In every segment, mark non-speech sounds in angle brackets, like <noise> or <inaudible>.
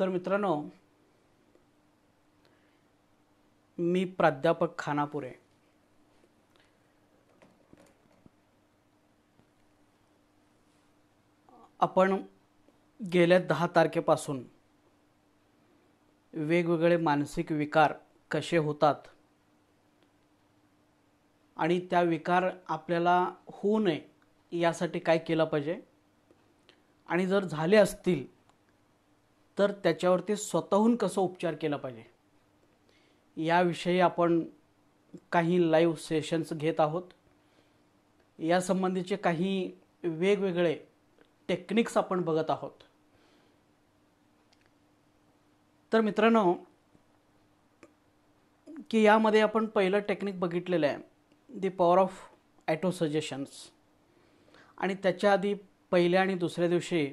तर मित्रांनो मी प्राध्यापक खानापुरे आपण गेल्या दहा तारखेपासून वेगवेगळे मानसिक विकार कसे होतात आणि त्या विकार आपल्याला होऊ नये यासाठी काय केलं पाहिजे आणि जर झाले असतील तर त्याच्यावरती स्वतःहून कसं उपचार केला पाहिजे याविषयी आपण काही लाईव्ह सेशन्स घेत आहोत यासंबंधीचे काही वेगवेगळे टेक्निक्स आपण बघत आहोत तर मित्रांनो की यामध्ये आपण पहिलं टेक्निक बघितलेलं आहे the power of auto suggestions आणि त्याच्या आधी पहिल्या आणि दुसऱ्या दिवशी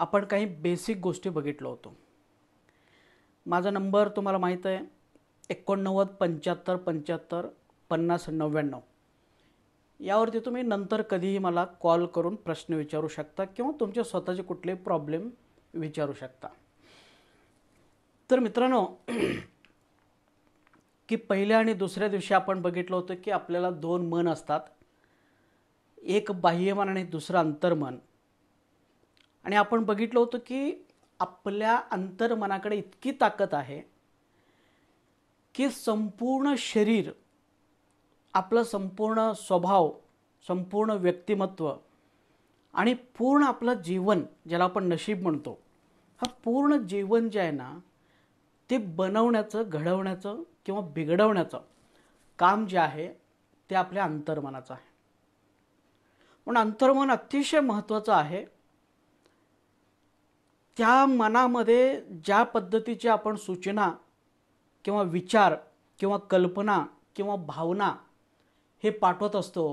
आपण काही बेसिक गोष्टी बघितलो होतो माझा नंबर तुम्हाला माहीत आहे एकोणनव्वद पंच्याहत्तर पंच्याहत्तर पन्नास नव्याण्णव यावरती तुम्ही नंतर कधीही मला कॉल करून प्रश्न विचारू शकता किंवा तुमचे स्वतःचे कुठले प्रॉब्लेम विचारू शकता तर मित्रांनो <clears throat> की पहिल्या आणि दुसऱ्या दिवशी आपण बघितलं होतं की आपल्याला दोन मन असतात एक बाह्यमन आणि दुसरं अंतर्मन आणि आपण बघितलं होतं की आपल्या अंतर्मनाकडे इतकी ताकद आहे की संपूर्ण शरीर आपलं संपूर्ण स्वभाव संपूर्ण व्यक्तिमत्व आणि पूर्ण आपलं जीवन ज्याला आपण नशीब म्हणतो हा पूर्ण जीवन जे आहे ना ते बनवण्याचं घडवण्याचं किंवा बिघडवण्याचं काम जे आहे ते आपल्या अंतर्मनाचं आहे पण अंतर्मन अतिशय महत्त्वाचं आहे त्या मनामध्ये ज्या पद्धतीची आपण सूचना किंवा विचार किंवा कल्पना किंवा भावना हे पाठवत असतो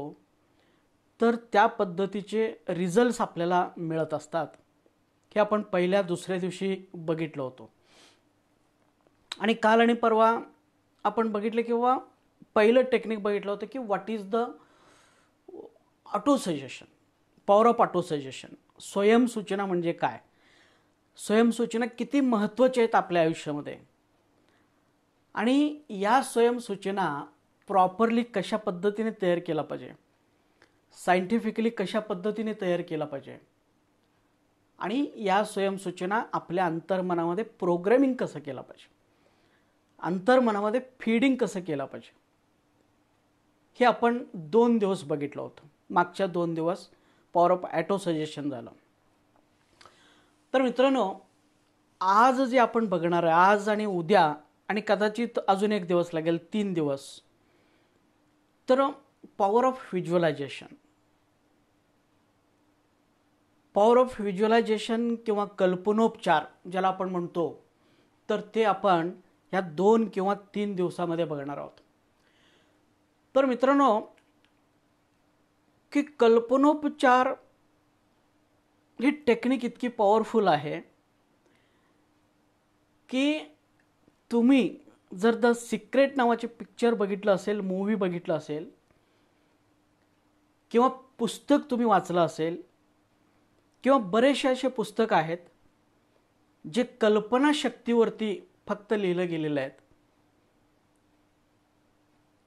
तर त्या पद्धतीचे रिझल्ट्स आपल्याला मिळत असतात हे आपण पहिल्या दुसऱ्या दिवशी बघितलं होतो आणि काल आणि परवा आपण बघितलं किंवा पहिलं टेक्निक बघितलं होतं की what is the auto suggestion power of auto suggestion स्वयंसूचना म्हणजे काय स्वयंसूचना किती महत्त्वाची आहेत आपल्या आयुष्यामध्ये आणि या स्वयंसूचना प्रॉपरली कशा पद्धतीने तयार केला पाहिजे सायंटिफिकली कशा पद्धतीने तयार केला पाहिजे आणि या स्वयंसूचना आपल्या अंतर्मनामध्ये प्रोग्रॅमिंग कसं केलं पाहिजे अंतर्मनामध्ये फीडिंग कसं केलं पाहिजे हे आपण दोन दिवस बघितलं होतं मागच्या दोन दिवस पॉवर ऑफ ॲटो सजेशन झालं तर मित्रांनो आज जे आपण बघणार आहे आज आणि उद्या आणि कदाचित अजून एक दिवस लागेल तीन दिवस तर power of visualisation power of visualisation किंवा कल्पनोपचार ज्याला आपण म्हणतो तर ते आपण ह्या दोन किंवा तीन दिवसामध्ये बघणार आहोत तर मित्रांनो की कल्पनोपचार ही टेक्निक इतकी पॉवरफुल आहे की तुम्ही जर द सिक्रेट नावाचे पिक्चर बघितलं असेल मूवी बघितलं असेल किंवा पुस्तक तुम्ही वाचलं असेल किंवा बरेचसे असे पुस्तक आहेत जे कल्पनाशक्तीवरती फक्त लिहिलं गेलेलं आहेत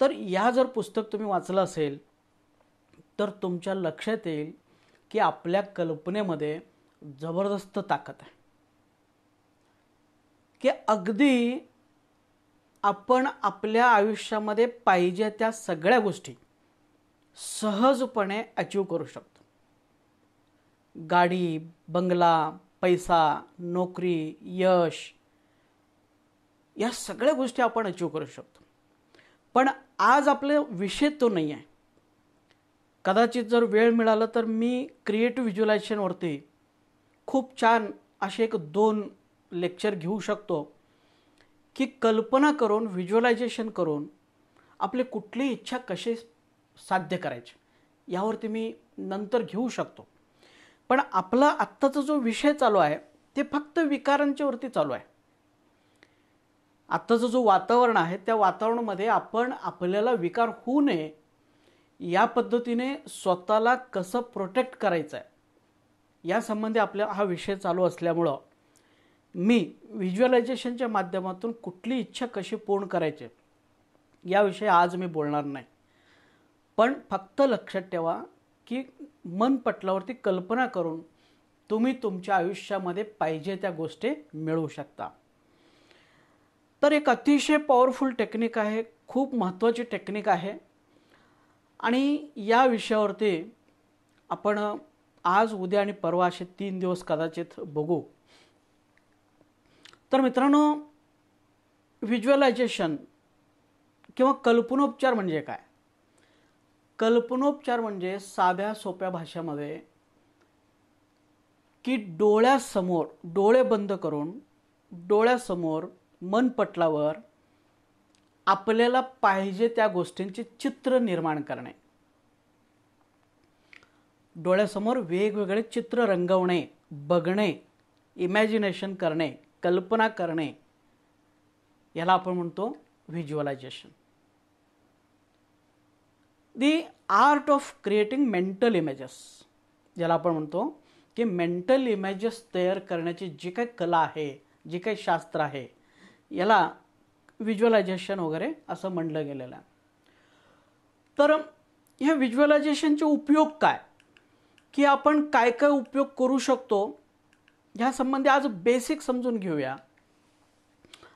तर या जर पुस्तक तुम्ही वाचलं असेल तर तुमच्या लक्षात येईल की आपल्या कल्पनेमध्ये जबरदस्त ताकद आहे की अगदी आपण आपल्या आयुष्यामध्ये पाहिजे त्या सगळ्या गोष्टी सहजपणे अचीव करू शकतो गाडी बंगला पैसा नोकरी यश या सगळ्या गोष्टी आपण अचीव करू शकतो पण आज आपले विषय तो नाही आहे कदाचित जर वेळ मिळाला तर मी क्रिएटिव्ह व्हिज्युलायझेशनवरती खूप छान असे एक दोन लेक्चर घेऊ शकतो की कल्पना करून व्हिज्युअलायझेशन करून आपली कुठली इच्छा कशी साध्य करायची यावरती मी नंतर घेऊ शकतो पण आपला आत्ताचा जो विषय चालू आहे ते फक्त विकारांच्यावरती चालू आहे आत्ताचं जो वातावरण आहे त्या वातावरणामध्ये आपण आपल्याला विकार होऊ नये या पद्धतीने स्वतःला कसं प्रोटेक्ट करायचं आहे यासंबंधी आपल्या हा विषय चालू असल्यामुळं मी व्हिज्युअलायझेशनच्या माध्यमातून कुठली इच्छा कशी पूर्ण करायचे याविषयी आज मी बोलणार नाही पण फक्त लक्षात ठेवा की मन पटलावरती कल्पना करून तुम्ही तुमच्या आयुष्यामध्ये पाहिजे त्या गोष्टी मिळवू शकता तर एक अतिशय पॉवरफुल टेक्निक आहे खूप महत्त्वाची टेक्निक आहे आणि या विषयावरती आपण आज उद्या आणि परवा असे तीन दिवस कदाचित बघू तर मित्रांनो व्हिज्युअलायझेशन किंवा कल्पनोपचार म्हणजे काय कल्पनोपचार म्हणजे साध्या सोप्या भाषेमध्ये की डोळ्यासमोर डोळे बंद करून डोळ्यासमोर मन पटलावर आपल्याला पाहिजे त्या गोष्टींचे चित्र निर्माण करणे डोळ्यासमोर वेगवेगळे चित्र रंगवणे बघणे इमॅजिनेशन करणे कल्पना करणे याला आपण म्हणतो visualisation the art of creating mental images ज्याला आपण म्हणतो की मेंटल इमेजेस तयार करण्याची जी काही कला आहे जी काही शास्त्र आहे याला व्हिज्युअलायझेशन वगैरे असं म्हणलं गेलेलं आहे तर ह्या व्हिज्युअलायझेशनचे उपयोग काय की आपण काय काय उपयोग करू शकतो ह्या संबंधी आज बेसिक समजून घेऊया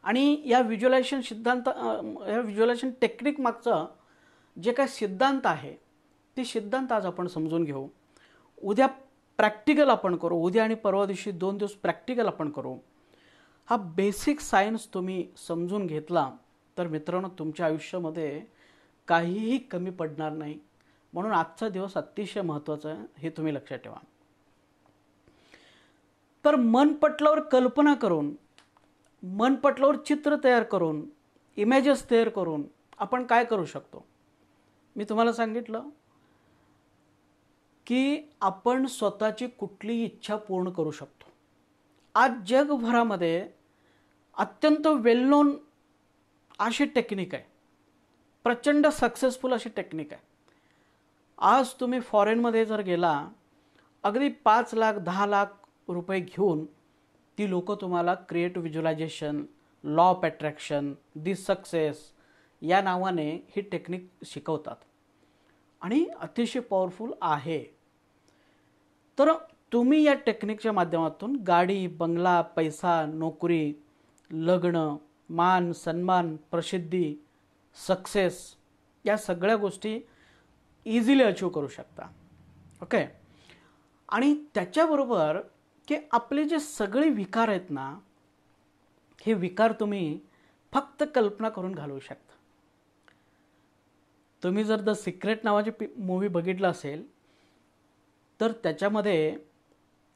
आणि या व्हिज्युअलायझेशन सिद्धांत या व्हिज्युअलायझेशन टेक्निक मागचं जे काय सिद्धांत आहे ते सिद्धांत आज आपण समजून घेऊ उद्या प्रॅक्टिकल आपण करू उद्या आणि परवा दिवशी दोन दिवस प्रॅक्टिकल आपण करू हा बेसिक सायन्स तुम्ही समजून घेतला तर मित्रांनो तुमच्या आयुष्यामध्ये काहीही कमी पडणार नाही म्हणून आजचा दिवस अतिशय महत्त्वाचा आहे हे तुम्ही लक्षात ठेवा तर मनपटल्यावर कल्पना करून मनपटल्यावर चित्र तयार करून इमेजेस तयार करून आपण काय करू शकतो मी तुम्हाला सांगितलं की आपण स्वतःची कुठलीही इच्छा पूर्ण करू शकतो आज जगभरामध्ये अत्यंत वेल नोन अशी टेक्निक आहे प्रचंड सक्सेसफुल अशी टेक्निक आहे आज तुम्ही फॉरेनमध्ये जर गेला अगदी पाच लाख दहा लाख रुपये घेऊन ती लोक तुम्हाला create visualisation law of attraction the success या नावाने ही टेक्निक शिकवतात आणि अतिशय पॉवरफुल आहे तर तुम्ही या टेक्निकच्या माध्यमातून गाडी बंगला पैसा नोकरी लग्न मान सन्मान प्रसिद्धी सक्सेस या सगळ्या गोष्टी इझिली अचीव करू शकता ओके आणि त्याच्याबरोबर की आपले जे सगळे विकार आहेत ना हे विकार तुम्ही फक्त कल्पना करून घालवू शकता तुम्ही जर द सिक्रेट नावाची पी मूवी बघितलं असेल तर त्याच्यामध्ये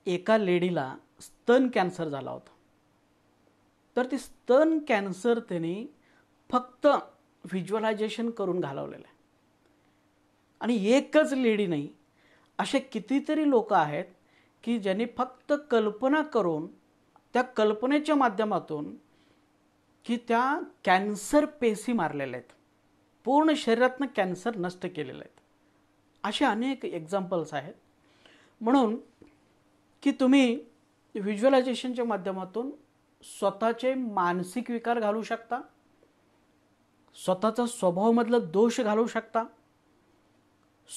एका लेडीला स्तन कॅन्सर झाला होता तर ती स्तन कॅन्सर त्यांनी फक्त व्हिज्युअलायझेशन करून घालवलेलं आहे आणि एकच लेडी नाही असे कितीतरी लोक आहेत की ज्यांनी फक्त कल्पना करून त्या कल्पनेच्या माध्यमातून की त्या कॅन्सर पेशी मारलेल्या आहेत पूर्ण शरीरातनं कॅन्सर नष्ट केलेलं आहेत असे अनेक एक्झाम्पल्स आहेत म्हणून की तुम्ही व्हिज्युअलायझेशनच्या माध्यमातून स्वतःचे मानसिक विकार घालू शकता स्वतःचा स्वभावमधलं दोष घालू शकता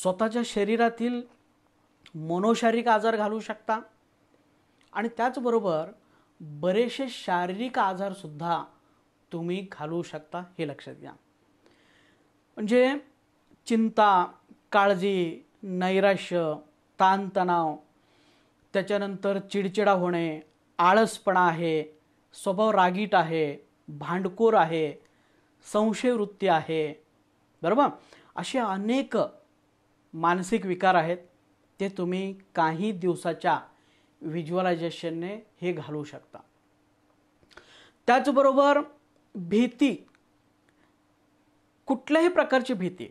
स्वतःच्या शरीरातील मनोशारीरिक आजार घालू शकता आणि त्याचबरोबर बरेचसे शारीरिक आजारसुद्धा तुम्ही घालू शकता हे लक्षात घ्या म्हणजे चिंता काळजी नैराश्य ताणतणाव त्याच्यानंतर चिडचिडा होणे आळसपणा आहे स्वभाव रागीट आहे भांडखोर आहे संशयवृत्ती आहे बरोबर असे अनेक मानसिक विकार आहेत ते तुम्ही काही दिवसाच्या व्हिज्युअलायझेशनने हे घालू शकता त्याचबरोबर भीती कुठल्याही प्रकारची भीती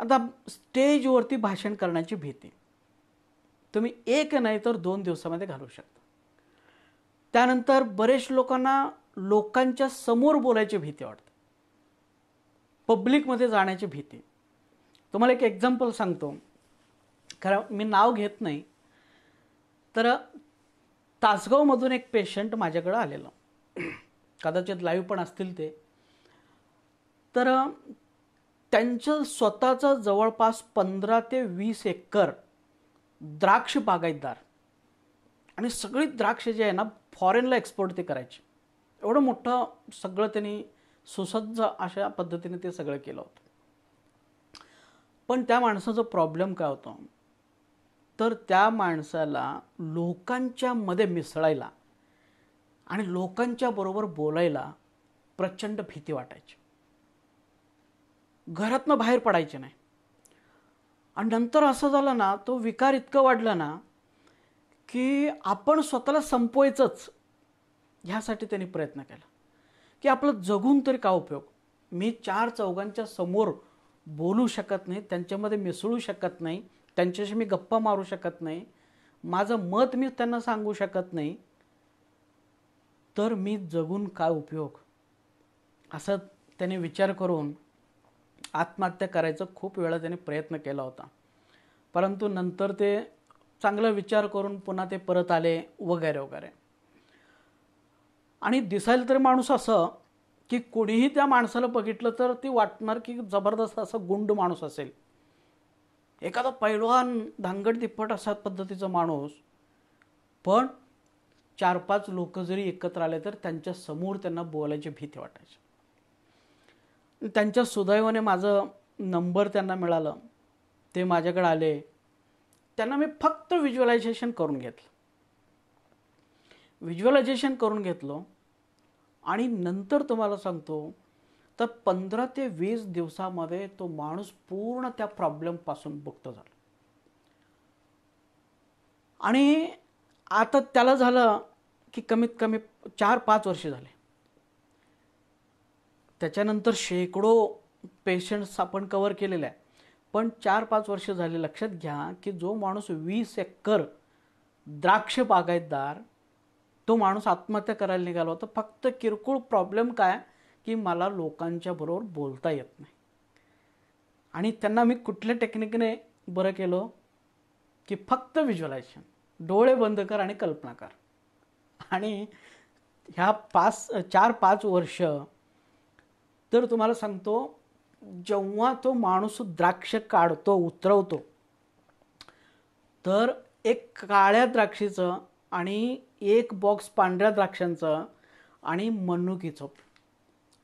आता स्टेजवरती भाषण करण्याची भीती तुम्ही एक नाही तर दोन दिवसामध्ये घालू शकता त्यानंतर बरेच लोकांना लोकांच्या समोर बोलायची भीती वाटते पब्लिकमध्ये जाण्याची भीती तुम्हाला एक एक्झाम्पल सांगतो खरं मी नाव घेत नाही तर तासगावमधून एक पेशंट माझ्याकडं आलेलं कदाचित लाईव्ह पण असतील ते तर त्यांचं स्वतःचं जवळपास पंधरा ते वीस एकर द्राक्ष बागायतदार आणि सगळी द्राक्ष जे आहे ना फॉरेनला एक्सपोर्ट ते करायचे एवढं मोठं सगळं त्यांनी सुसज्ज अशा पद्धतीने ते सगळं केलं होतं पण त्या माणसाचं प्रॉब्लेम काय होतो तर त्या माणसाला लोकांच्या मध्ये मिसळायला आणि लोकांच्या बरोबर बोलायला प्रचंड भीती वाटायची घरातनं बाहेर पडायचे नाही आणि नंतर असं झालं ना तो विकार इतकं वाढला ना की आपण स्वतःला संपवायचंच ह्यासाठी त्यांनी प्रयत्न केला की आपलं जगून तरी का उपयोग मी चार चौघांच्या समोर बोलू शकत नाही त्यांच्यामध्ये मिसळू शकत नाही त्यांच्याशी मी गप्पा मारू शकत नाही माझं मत मी त्यांना सांगू शकत नाही तर मी जगून काय उपयोग असं त्याने विचार करून आत्महत्या करायचं खूप वेळा त्याने प्रयत्न केला होता परंतु नंतर ते चांगला विचार करून पुन्हा ते परत आले वगैरे वगैरे आणि दिसायला तरी माणूस असं की कोणीही त्या माणसाला बघितलं तर ती वाटणार की जबरदस्त असं गुंड माणूस असेल एखादा पैलवान धांगड तिप्पट असा पद्धतीचा माणूस पण चार पाच लोक जरी एकत्र आले तर त्यांच्या समोर त्यांना बोलायची भीती वाटायची त्यांच्या सुदैवाने माझं नंबर त्यांना मिळालं ते माझ्याकडे आले त्यांना मी फक्त व्हिज्युअलायझेशन करून घेतलं व्हिज्युअलायझेशन करून घेतलो आणि नंतर तुम्हाला सांगतो तर पंधरा ते वीस दिवसामध्ये तो माणूस पूर्ण त्या प्रॉब्लेमपासून मुक्त झाला आणि आता त्याला झालं की कमीत कमी चार पाच वर्षे झाले त्याच्यानंतर शेकडो पेशंट्स आपण कवर केलेले आहे पण चार पाच वर्ष झाले लक्षात घ्या की जो माणूस वीस एकर द्राक्ष बागायतदार तो माणूस आत्महत्या करायला निघाला होता फक्त किरकोळ प्रॉब्लेम काय की मला लोकांच्या बरोबर बोलता येत नाही आणि त्यांना मी कुठल्या टेक्निकने बरं केलं की फक्त व्हिज्युअलायझेशन डोळे बंद कर आणि कल्पना कर आणि ह्या पाच चार पाच वर्ष तर तुम्हाला सांगतो जेव्हा तो माणूस द्राक्ष काढतो उतरवतो तर एक काळ्या द्राक्षीचं आणि एक बॉक्स पांढऱ्या द्राक्षांचं आणि मनुकीचं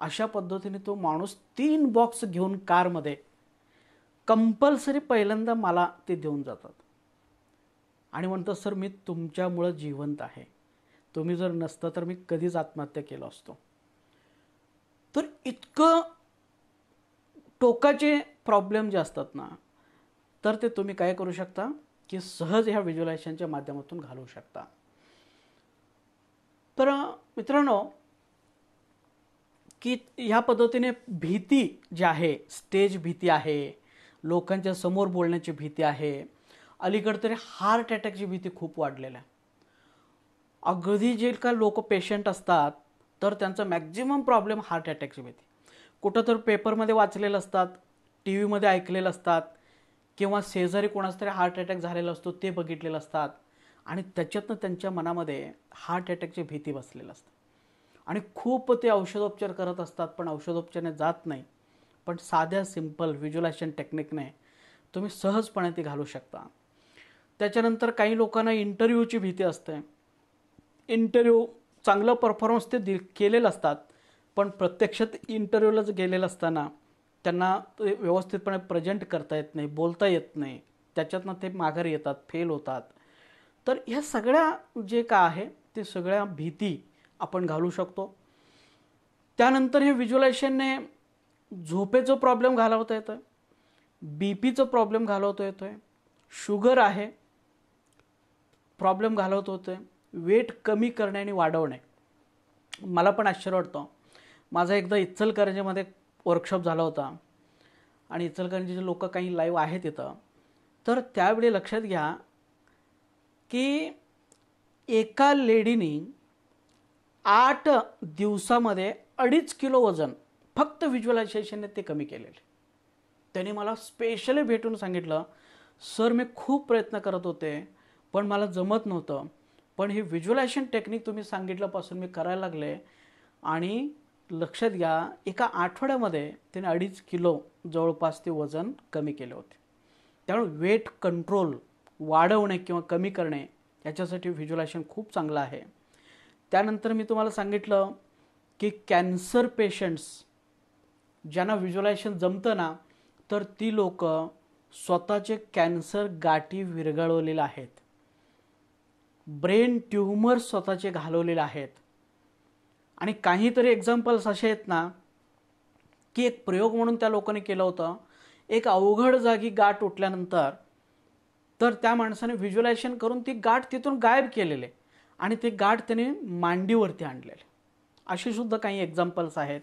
अशा पद्धतीने तो माणूस तीन बॉक्स घेऊन कारमध्ये कंपल्सरी पहिल्यांदा मला ते देऊन जातात आणि म्हणतात सर मी तुमच्यामुळं जिवंत आहे तुम्ही जर नसतं तर मी कधीच आत्महत्या केलो असतो तर इतकं टोकाचे प्रॉब्लेम जे असतात ना तर ते तुम्ही काय करू शकता की सहज ह्या व्हिज्युलायझेशनच्या माध्यमातून घालवू शकता तर मित्रांनो की ह्या पद्धतीने भीती जी आहे स्टेज भीती आहे लोकांच्या समोर बोलण्याची भीती आहे अलीकडे तरी हार्ट अटॅकची भीती खूप वाढलेली आहे अगदी जे का लोक पेशंट असतात तर त्यांचा मॅक्झिमम प्रॉब्लेम हार्ट अटॅकची भीती कुठं तर पेपरमध्ये वाचलेलं असतात टी व्हीमध्ये ऐकलेलं असतात किंवा शेजारी कोणाचा तरी हार्ट अटॅक झालेला असतो ते बघितलेलं असतात आणि त्याच्यातनं त्यांच्या मनामध्ये हार्ट अटॅकची भीती बसलेलं असतं आणि खूप ते औषधोपचार करत असतात पण औषधोपचारने जात नाही पण साध्या सिंपल व्हिज्युलायझेशन टेक्निकने तुम्ही सहजपणे ती घालू शकता त्याच्यानंतर काही लोकांना इंटरव्ह्यूची भीती असते इंटरव्ह्यू चांगलं परफॉर्मन्स ते दि केलेलं असतात पण प्रत्यक्षात इंटरव्ह्यूलाच गेलेलं असताना त्यांना ते व्यवस्थितपणे प्रेझेंट करता येत नाही बोलता येत नाही त्याच्यातनं ते माघार येतात फेल होतात तर ह्या सगळ्या जे का आहे ते सगळ्या भीती आपण घालू शकतो त्यानंतर हे व्हिज्युलायझेशनने झोपेचं प्रॉब्लेम घालवता येतं बी पीचं प्रॉब्लेम घालवता येतो आहे शुगर आहे प्रॉब्लेम घालवत होतं वेट कमी करणे आणि वाढवणे मला पण आश्चर्य वाटतं माझा एकदा इचलकरंजीमध्ये वर्कशॉप झाला होता आणि इचलकरंजीचे लोक काही लाईव्ह आहेत इथं तर त्यावेळी लक्षात घ्या की एका लेडीनी आठ दिवसामध्ये अडीच किलो वजन फक्त व्हिज्युअलायझेशनने ते कमी केलेले त्याने मला स्पेशली भेटून सांगितलं सर मी खूप प्रयत्न करत होते पण मला जमत नव्हतं पण हे व्हिज्युलायझेशन टेक्निक तुम्ही सांगितल्यापासून मी करायला लागले आणि लक्षात घ्या एका आठवड्यामध्ये त्याने अडीच किलो जवळपास ते वजन कमी केले होते त्यामुळे वेट कंट्रोल वाढवणे किंवा कमी करणे याच्यासाठी व्हिज्युलायझेशन खूप चांगलं आहे त्यानंतर मी तुम्हाला सांगितलं की कॅन्सर पेशंट्स ज्यांना व्हिज्युलायझेशन जमतं ना तर ती लोक स्वतःचे कॅन्सर गाठी विरघळवलेले आहेत ब्रेन ट्युमर्स स्वतःचे घालवलेले आहेत आणि काहीतरी एक्झाम्पल्स असे आहेत ना की एक प्रयोग म्हणून त्या लोकांनी केलं होतं एक अवघड जागी गाठ उठल्यानंतर तर त्या माणसाने व्हिज्युलायझेशन करून ती गाठ तिथून गायब केलेले आणि ती गाठ त्याने मांडीवरती आणलेले असे सुद्धा काही एक्झाम्पल्स आहेत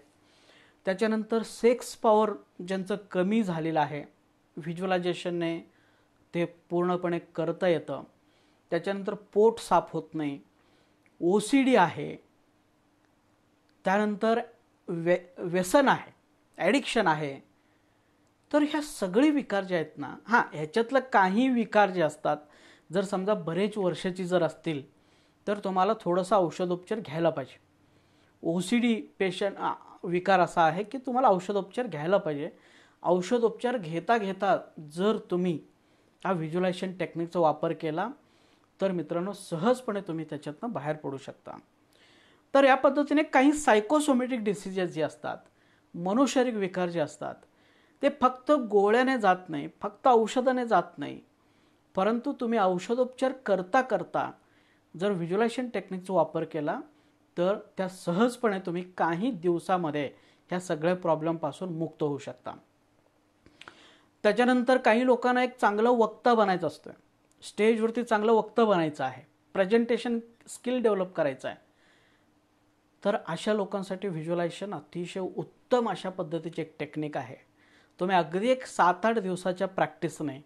त्याच्यानंतर सेक्स पॉवर ज्यांचं कमी झालेलं आहे व्हिज्युलायझेशनने ते पूर्णपणे करता येतं त्याच्यानंतर पोट साफ होत नाही ओ सी डी आहे त्यानंतर व्य व्यसन आहे ॲडिक्शन आहे तर ह्या सगळे विकार जे आहेत ना हां ह्याच्यातलं काही विकार जे असतात जर समजा बरेच वर्षाची जर असतील तर तुम्हाला थोडंसं औषधोपचार घ्यायला पाहिजे ओ सी डी पेशंट विकार असा आहे की तुम्हाला औषधोपचार घ्यायला पाहिजे औषधोपचार घेता घेता जर तुम्ही हा व्हिज्युलायझेशन टेक्निकचा वापर केला तर मित्रांनो सहजपणे तुम्ही त्याच्यातनं बाहेर पडू शकता तर या पद्धतीने काही सायकोसोमेटिक डिसिजेस जे असतात मनोशारीरिक विकार जे असतात ते फक्त गोळ्याने जात नाही फक्त औषधाने जात नाही परंतु तुम्ही औषधोपचार करता करता जर व्हिज्युलायझेशन टेक्निकचा वापर केला तर त्या सहजपणे तुम्ही काही दिवसामध्ये ह्या सगळ्या प्रॉब्लेमपासून मुक्त होऊ शकता त्याच्यानंतर काही लोकांना एक चांगलं वक्ता बनायचं असतं स्टेजवरती चांगलं वक्तं बनायचं आहे प्रेझेंटेशन स्किल डेव्हलप करायचं आहे तर अशा लोकांसाठी व्हिज्युअलायझेशन अतिशय उत्तम अशा पद्धतीची एक टेक्निक आहे तुम्ही अगदी एक सात आठ दिवसाच्या प्रॅक्टिसने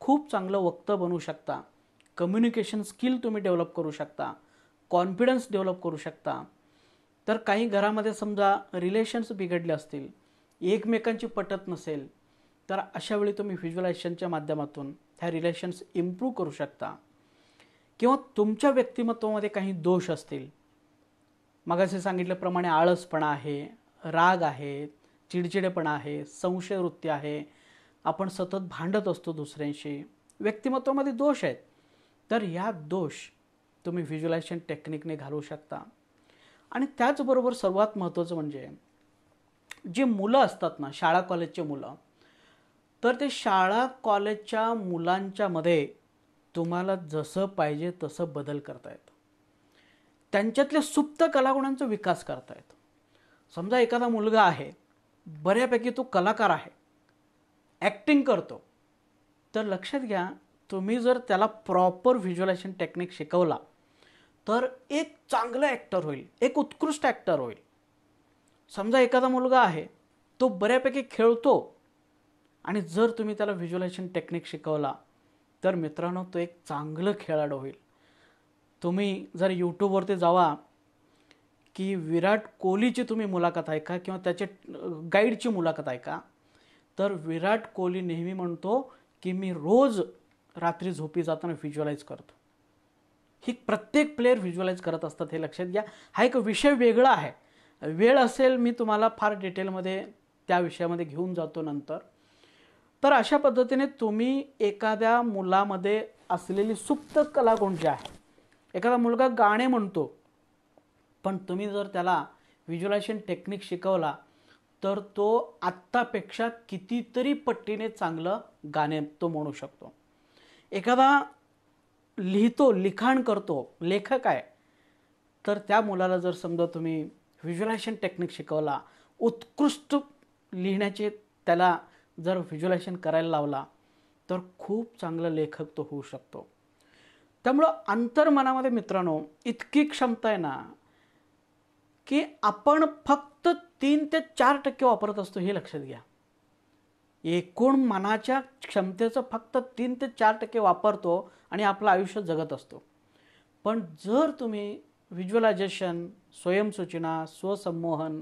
खूप चांगलं वक्तं बनवू शकता कम्युनिकेशन स्किल तुम्ही डेव्हलप करू शकता कॉन्फिडन्स डेव्हलप करू शकता तर काही घरामध्ये समजा रिलेशन्स बिघडले असतील एकमेकांची पटत नसेल तर अशावेळी तुम्ही व्हिज्युअलायझेशनच्या माध्यमातून ह्या रिलेशन्स इम्प्रूव्ह करू शकता किंवा तुमच्या व्यक्तिमत्वामध्ये काही दोष असतील मग असे सांगितल्याप्रमाणे आळसपणा आहे राग आहे चिडचिडेपणा आहे संशयवृत्ती आहे आपण सतत भांडत असतो दुसऱ्यांशी व्यक्तिमत्वामध्ये दोष आहेत तर ह्या दोष तुम्ही व्हिज्युअलायझेशन टेक्निकने घालवू शकता आणि त्याचबरोबर सर्वात महत्त्वाचं म्हणजे जे मुलं असतात ना शाळा कॉलेजचे मुलं तर ते शाळा कॉलेजच्या मुलांच्या मध्ये तुम्हाला जसं पाहिजे तसं बदल करतायत त्यांच्यातल्या सुप्त कलागुणांचा विकास करतायत समजा एखादा मुलगा आहे बऱ्यापैकी तो कलाकार आहे ॲक्टिंग करतो तर लक्षात घ्या तुम्ही जर त्याला प्रॉपर व्हिज्युअलायझेशन टेक्निक शिकवला तर एक चांगला ॲक्टर होईल एक उत्कृष्ट ॲक्टर होईल समजा एखादा मुलगा आहे तो बऱ्यापैकी खेळतो आणि जर तुम्ही त्याला व्हिज्युअलायझेशन टेक्निक शिकवला तर मित्रांनो तो एक चांगलं खेळाडू होईल तुम्ही जर यूट्यूबवरती जावा की विराट कोहलीची तुम्ही मुलाखत ऐका किंवा त्याचे गाईडची मुलाखत ऐका तर विराट कोहली नेहमी म्हणतो की मी रोज रात्री झोपी जाताना व्हिज्युअलाइज करतो ही प्रत्येक प्लेअर व्हिज्युअलाइज करत असतात हे लक्षात घ्या हा एक विषय वेगळा आहे वेळ असेल मी तुम्हाला फार डिटेलमध्ये त्या विषयामध्ये घेऊन जातो नंतर तर अशा पद्धतीने तुम्ही एखाद्या मुलामध्ये असलेली सुप्त कला कोणती आहे एखादा मुलगा गाणे म्हणतो पण तुम्ही जर त्याला व्हिज्युलायझेशन टेक्निक शिकवला तर तो आत्तापेक्षा कितीतरी पट्टीने चांगलं गाणे तो म्हणू शकतो एखादा लिहितो लिखाण करतो लेखक आहे तर त्या मुलाला जर समजा तुम्ही व्हिज्युलायझेशन टेक्निक शिकवला उत्कृष्ट लिहिण्याचे त्याला जर व्हिज्युलायझेशन करायला लावला तर खूप चांगला लेखक तो होऊ शकतो त्यामुळं अंतर्मनामध्ये मित्रांनो इतकी क्षमता आहे ना की आपण फक्त तीन ते चार टक्के वापरत असतो हे लक्षात घ्या एकूण मनाच्या क्षमतेचं फक्त तीन ते चार टक्के वापरतो आणि आपलं आयुष्य जगत असतो पण जर तुम्ही व्हिज्युअलायझेशन स्वयंसूचना स्वसंमोहन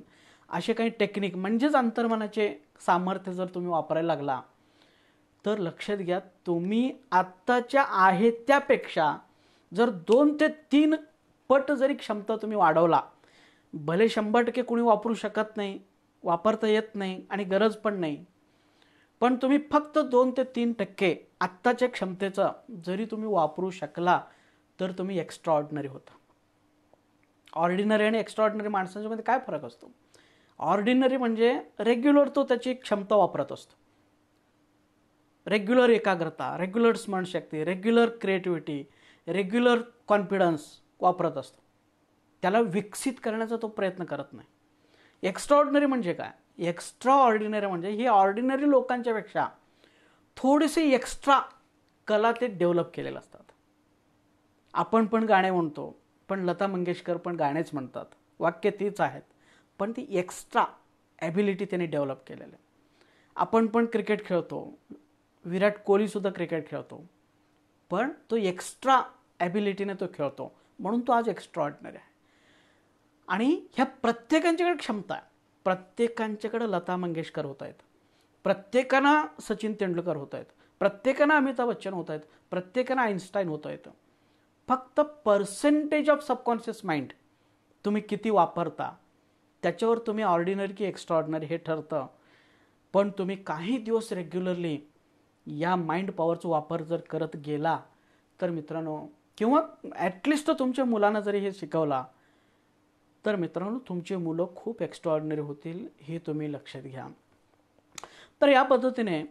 असे काही टेक्निक म्हणजेच अंतर्मनाचे सामर्थ्य जर तुम्ही वापरायला लागला तर लक्षात घ्या तुम्ही आत्ताच्या आहे त्यापेक्षा जर दोन ते तीन पट जरी क्षमता तुम्ही वाढवला भले शंभर टक्के कोणी वापरू शकत नाही वापरता येत नाही आणि गरज पण नाही पण तुम्ही फक्त दोन ते तीन टक्के आत्ताच्या क्षमतेचा जरी तुम्ही वापरू शकला तर तुम्ही एक्स्ट्रा ऑर्डिनरी होता ऑर्डिनरी आणि एक्स्ट्रा ऑर्डिनरी माणसांच्यामध्ये काय फरक असतो ऑर्डिनरी म्हणजे रेग्युलर तो त्याची क्षमता वापरत असतो रेग्युलर एकाग्रता रेग्युलर स्मरणशक्ती रेग्युलर क्रिएटिव्हिटी रेग्युलर कॉन्फिडन्स वापरत असतो त्याला विकसित करण्याचा तो प्रयत्न करत नाही एक्स्ट्राऑर्डिनरी म्हणजे काय एक्स्ट्रा ऑर्डिनरी म्हणजे ही ऑर्डिनरी लोकांच्यापेक्षा थोडेसे एक्स्ट्रा कला ते डेव्हलप केलेले असतात आपण पण गाणे म्हणतो पण लता मंगेशकर पण गाणेच म्हणतात वाक्य तीच आहेत पण ती एक्स्ट्रा ॲबिलिटी त्यांनी डेव्हलप केलेलं आहे आपण पण क्रिकेट खेळतो विराट कोहलीसुद्धा क्रिकेट खेळतो पण तो एक्स्ट्रा ॲबिलिटीने तो खेळतो म्हणून तो आज ऑर्डनरी आहे आणि ह्या प्रत्येकांच्याकडे क्षमता आहे प्रत्येकांच्याकडे लता मंगेशकर होत आहेत प्रत्येकानं सचिन तेंडुलकर होत आहेत प्रत्येकानं अमिताभ बच्चन होत आहेत प्रत्येकानं आईन्स्टाईन होत आहेत फक्त पर्सेंटेज ऑफ सबकॉन्शियस माइंड तुम्ही किती वापरता त्याच्यावर तुम्ही ऑर्डिनरी की एक्स्ट्राऑर्डिनरी हे ठरतं पण तुम्ही काही दिवस रेग्युलरली या माइंड पॉवरचा वापर जर करत गेला तर मित्रांनो किंवा ॲटलिस्ट तुमच्या मुलांना जरी हे शिकवला तर मित्रांनो तुमची मुलं खूप एक्स्ट्राऑर्डिनरी होतील हे तुम्ही लक्षात घ्या तर या पद्धतीने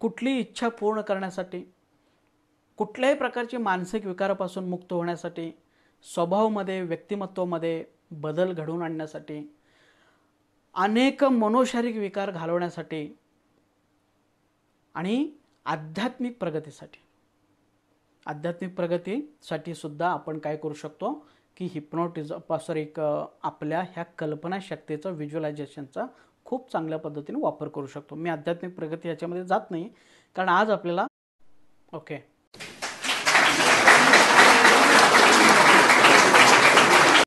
कुठली इच्छा पूर्ण करण्यासाठी कुठल्याही प्रकारची मानसिक विकारापासून मुक्त होण्यासाठी स्वभावमध्ये व्यक्तिमत्वामध्ये बदल घडवून आणण्यासाठी अनेक मनोशारीरिक विकार घालवण्यासाठी आणि आध्यात्मिक प्रगतीसाठी आध्यात्मिक प्रगतीसाठी सुद्धा आपण काय करू शकतो की हिप्नोटिज सॉरी एक आपल्या ह्या कल्पनाशक्तीचं व्हिज्युअलायझेशनचा खूप चांगल्या पद्धतीने वापर करू शकतो मी आध्यात्मिक प्रगती याच्यामध्ये जात नाही कारण आज आपल्याला ओके